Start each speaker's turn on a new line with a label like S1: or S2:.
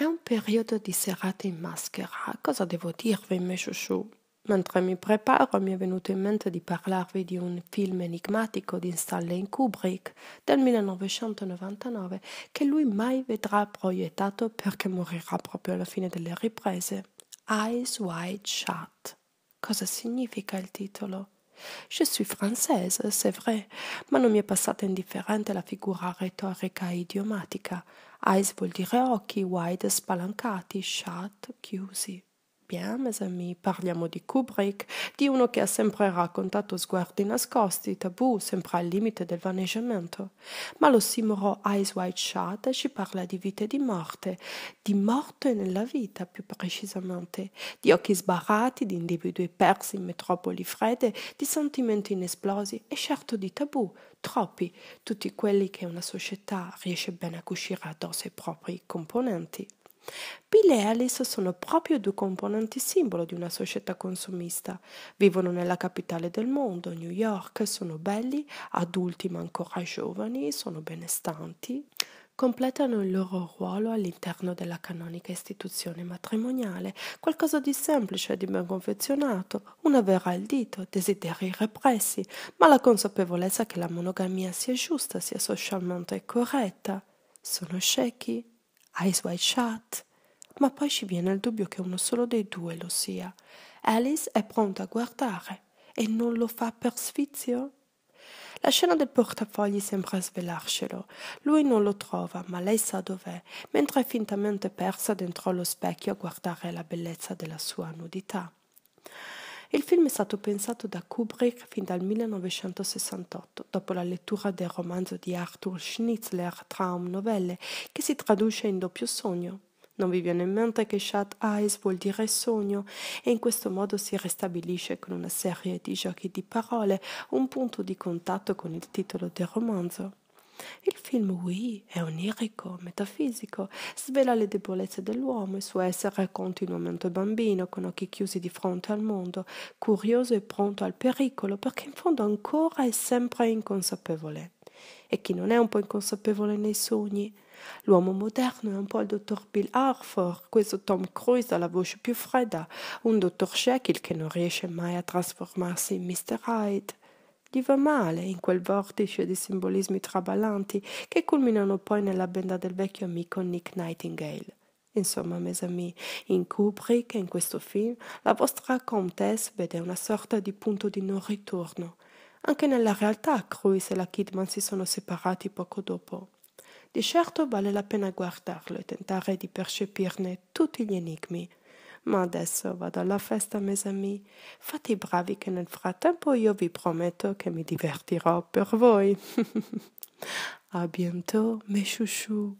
S1: È un periodo di serata in maschera. Cosa devo dirvi, me chuchou? Mentre mi preparo mi è venuto in mente di parlarvi di un film enigmatico di Stanley Kubrick del 1999 che lui mai vedrà proiettato perché morirà proprio alla fine delle riprese. Eyes Wide Shut. Cosa significa il titolo? Je suis française, c'est vrai, ma non mi è passata indifferente la figura retorica idiomatica. Eyes vuol dire occhi, wide spalancati, shut, chiusi. Mes amici, parliamo di Kubrick, di uno che ha sempre raccontato sguardi nascosti, tabù, sempre al limite del vaneggiamento. Ma lo simoro Eyes Wide Shut ci parla di vita e di morte, di morte nella vita più precisamente, di occhi sbarrati, di individui persi in metropoli fredde, di sentimenti inesplosi e certo di tabù, troppi, tutti quelli che una società riesce bene a cucire addosso ai propri componenti. Pile e Alice sono proprio due componenti simbolo di una società consumista. Vivono nella capitale del mondo, New York, sono belli, adulti ma ancora giovani, sono benestanti. Completano il loro ruolo all'interno della canonica istituzione matrimoniale, qualcosa di semplice e di ben confezionato, una vera al dito, desideri repressi, ma la consapevolezza che la monogamia sia giusta, sia socialmente corretta. Sono ciechi? Eyes Wide Shut, ma poi ci viene il dubbio che uno solo dei due lo sia. Alice è pronta a guardare e non lo fa per sfizio? La scena del portafogli sembra svelarcelo. Lui non lo trova, ma lei sa dov'è, mentre è fintamente persa dentro lo specchio a guardare la bellezza della sua nudità. Il film è stato pensato da Kubrick fin dal 1968, dopo la lettura del romanzo di Arthur Schnitzler, Traum Novelle, che si traduce in doppio sogno. Non vi viene in mente che Shut Eyes vuol dire sogno e in questo modo si ristabilisce con una serie di giochi di parole un punto di contatto con il titolo del romanzo. Il film Wii è onirico, metafisico, svela le debolezze dell'uomo, il suo essere continuamente bambino, con occhi chiusi di fronte al mondo, curioso e pronto al pericolo, perché in fondo ancora è sempre inconsapevole. E chi non è un po' inconsapevole nei sogni? L'uomo moderno è un po' il dottor Bill Harford, questo Tom Cruise alla voce più fredda, un dottor Shekel che non riesce mai a trasformarsi in Mr. Hyde. Gli va male in quel vortice di simbolismi traballanti che culminano poi nella benda del vecchio amico Nick Nightingale. Insomma, mes amis, in Kubrick e in questo film la vostra comtesse vede una sorta di punto di non ritorno. Anche nella realtà Cruise e la Kidman si sono separati poco dopo. Di certo vale la pena guardarlo e tentare di percepirne tutti gli enigmi, Ma adesso vado alla festa, mes amis. Fate i bravi che nel frattempo io vi prometto que mi divertirò per voi. A bientôt, mes chouchous.